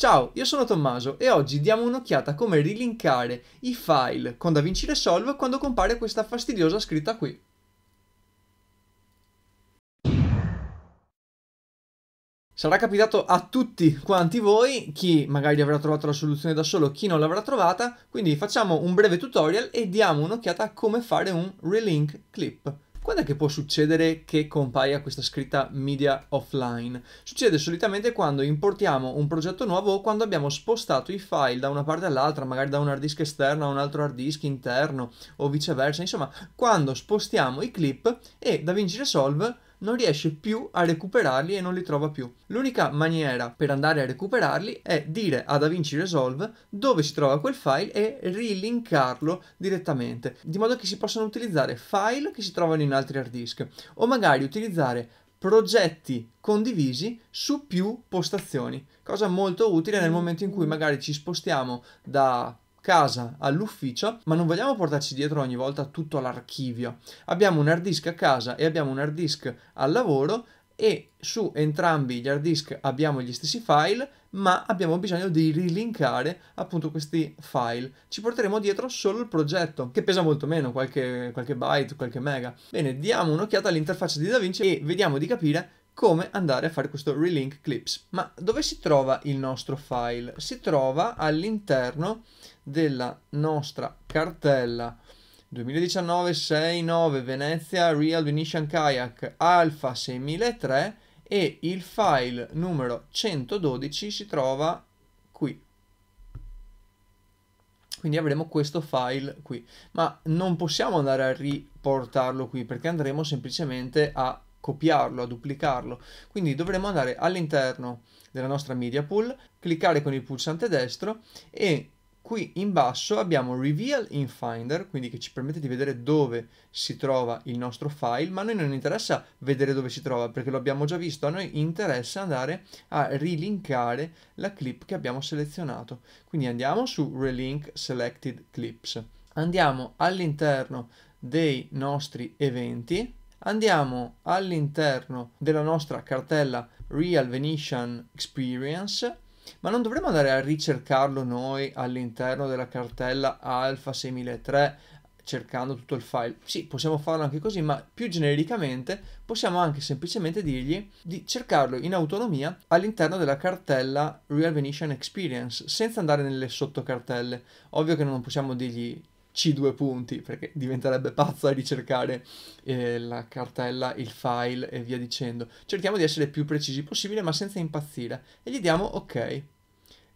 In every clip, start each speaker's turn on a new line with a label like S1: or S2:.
S1: Ciao, io sono Tommaso e oggi diamo un'occhiata a come rilinkare i file con DaVinci Resolve quando compare questa fastidiosa scritta qui. Sarà capitato a tutti quanti voi, chi magari avrà trovato la soluzione da solo, chi non l'avrà trovata, quindi facciamo un breve tutorial e diamo un'occhiata a come fare un relink clip quando è che può succedere che compaia questa scritta media offline? Succede solitamente quando importiamo un progetto nuovo o quando abbiamo spostato i file da una parte all'altra, magari da un hard disk esterno a un altro hard disk interno o viceversa, insomma, quando spostiamo i clip e DaVinci Resolve non riesce più a recuperarli e non li trova più. L'unica maniera per andare a recuperarli è dire a DaVinci Resolve dove si trova quel file e rilinkarlo direttamente, di modo che si possano utilizzare file che si trovano in altri hard disk o magari utilizzare progetti condivisi su più postazioni, cosa molto utile nel momento in cui magari ci spostiamo da casa all'ufficio, ma non vogliamo portarci dietro ogni volta tutto l'archivio. Abbiamo un hard disk a casa e abbiamo un hard disk al lavoro e su entrambi gli hard disk abbiamo gli stessi file, ma abbiamo bisogno di rilinkare appunto questi file. Ci porteremo dietro solo il progetto, che pesa molto meno, qualche, qualche byte, qualche mega. Bene, diamo un'occhiata all'interfaccia di DaVinci e vediamo di capire come andare a fare questo relink clips. Ma dove si trova il nostro file? Si trova all'interno della nostra cartella 2019 69 Venezia Real Venetian Kayak Alpha 6003 e il file numero 112 si trova qui. Quindi avremo questo file qui, ma non possiamo andare a riportarlo qui perché andremo semplicemente a copiarlo, a duplicarlo. Quindi dovremo andare all'interno della nostra media pool, cliccare con il pulsante destro e qui in basso abbiamo reveal in finder, quindi che ci permette di vedere dove si trova il nostro file, ma a noi non interessa vedere dove si trova perché lo abbiamo già visto, a noi interessa andare a rilinkare la clip che abbiamo selezionato. Quindi andiamo su relink selected clips, andiamo all'interno dei nostri eventi, andiamo all'interno della nostra cartella Real Venetian Experience, ma non dovremmo andare a ricercarlo noi all'interno della cartella Alpha 6003 cercando tutto il file. Sì, possiamo farlo anche così, ma più genericamente possiamo anche semplicemente dirgli di cercarlo in autonomia all'interno della cartella Real Venetian Experience, senza andare nelle sottocartelle. Ovvio che non possiamo dirgli c2 punti, perché diventerebbe pazza ricercare eh, la cartella, il file e via dicendo. Cerchiamo di essere più precisi possibile, ma senza impazzire. E gli diamo ok.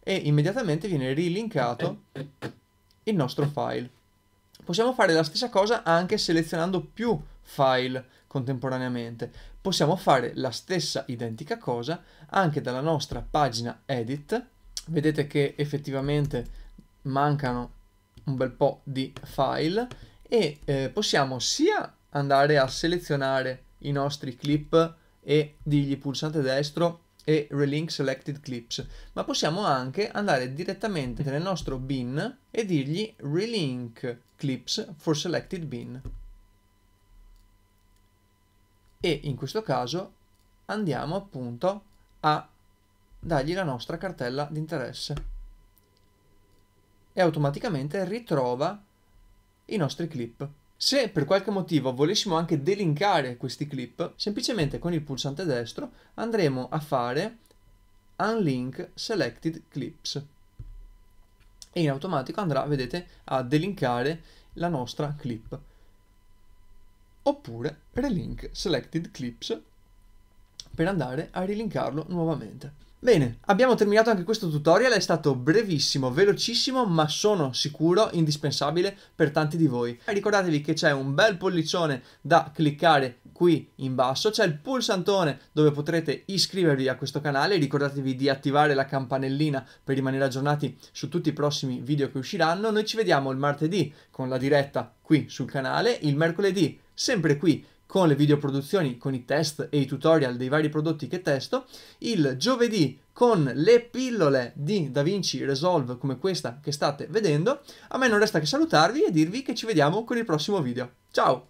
S1: E immediatamente viene rilinkato il nostro file. Possiamo fare la stessa cosa anche selezionando più file contemporaneamente. Possiamo fare la stessa identica cosa anche dalla nostra pagina edit. Vedete che effettivamente mancano un bel po' di file e eh, possiamo sia andare a selezionare i nostri clip e dirgli pulsante destro e relink selected clips ma possiamo anche andare direttamente nel nostro bin e dirgli relink clips for selected bin e in questo caso andiamo appunto a dargli la nostra cartella di interesse e automaticamente ritrova i nostri clip. Se per qualche motivo volessimo anche delinkare questi clip, semplicemente con il pulsante destro andremo a fare Unlink Selected Clips e in automatico andrà, vedete, a delinkare la nostra clip. Oppure Relink Selected Clips per andare a rilinkarlo nuovamente. Bene, abbiamo terminato anche questo tutorial, è stato brevissimo, velocissimo, ma sono sicuro indispensabile per tanti di voi. ricordatevi che c'è un bel pollicione da cliccare qui in basso, c'è il pulsantone dove potrete iscrivervi a questo canale, ricordatevi di attivare la campanellina per rimanere aggiornati su tutti i prossimi video che usciranno. Noi ci vediamo il martedì con la diretta qui sul canale, il mercoledì sempre qui con le videoproduzioni, con i test e i tutorial dei vari prodotti che testo, il giovedì con le pillole di DaVinci Resolve come questa che state vedendo, a me non resta che salutarvi e dirvi che ci vediamo con il prossimo video. Ciao!